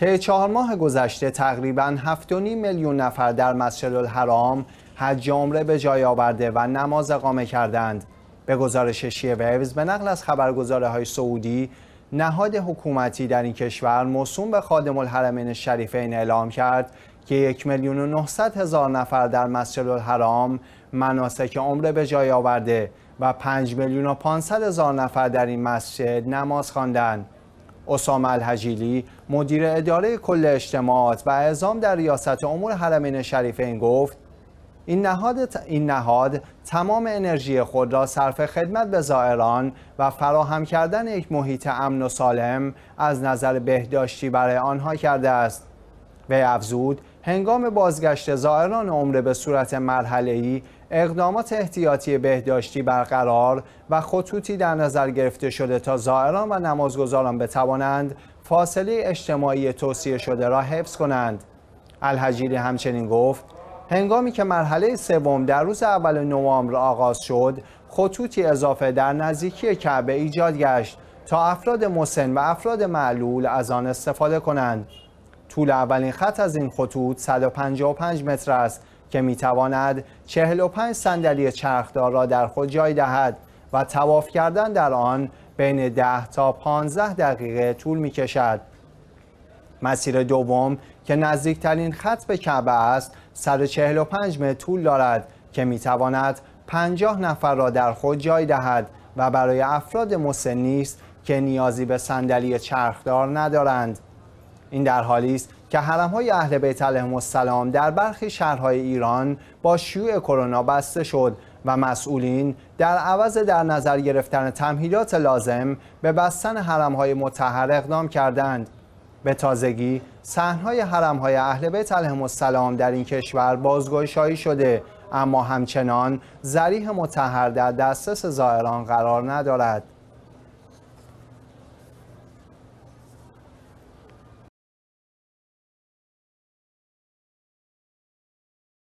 طی چهار ماه گذشته تقریبا 7.5 میلیون نفر در مسجد الحرام حج عمره به جای آورده و نماز اقامه کردند به گزارش شیعه ویوز به نقل از خبرگزاره های سعودی نهاد حکومتی در این کشور موسوم به خادم الحرمین شریفین اعلام کرد که یک میلیون و هزار نفر در مسجد الحرام مناسک عمره به جای آورده و 5 میلیون و هزار نفر در این مسجد نماز خواندند. اسامه الحجیلی مدیر اداره کل اجتماعات و اعزام در ریاست امور حرمین شریفین گفت این نهاد, این نهاد تمام انرژی خود را صرف خدمت به زائران و فراهم کردن یک محیط امن و سالم از نظر بهداشتی برای آنها کرده است. وی افزود هنگام بازگشت زائران عمره به صورت مرحله‌ای اقدامات احتیاطی بهداشتی برقرار و خطوطی در نظر گرفته شده تا زائران و نمازگزاران بتوانند فاصله اجتماعی توصیه شده را حفظ کنند. الحجیری همچنین گفت هنگامی که مرحله سوم در روز اول نوامبر آغاز شد خطوطی اضافه در نزدیکی کعبه ایجاد گشت تا افراد مسن و افراد معلول از آن استفاده کنند طول اولین خط از این خطوط 155 متر است که می تواند 45 صندلی چرخدار را در خود جای دهد و تواف کردن در آن بین 10 تا 15 دقیقه طول می کشد. مسیر دوم که نزدیکترین خط به کعبه است 145 متر طول دارد که میتواند تواند 50 نفر را در خود جای دهد و برای افراد مسن است که نیازی به صندلی چرخدار ندارند. این در حالی است که حرم های اهل بیت علیهم السلام در برخی شهرهای ایران با شیوع کرونا بسته شد و مسئولین در عوض در نظر گرفتن تمهیدات لازم به بستن حرم های متحر اقدام کردند به تازگی صحنهای حرم های اهل بیت علیهم السلام در این کشور بازگشایی شده اما همچنان زریح متحر در دسترس زائران قرار ندارد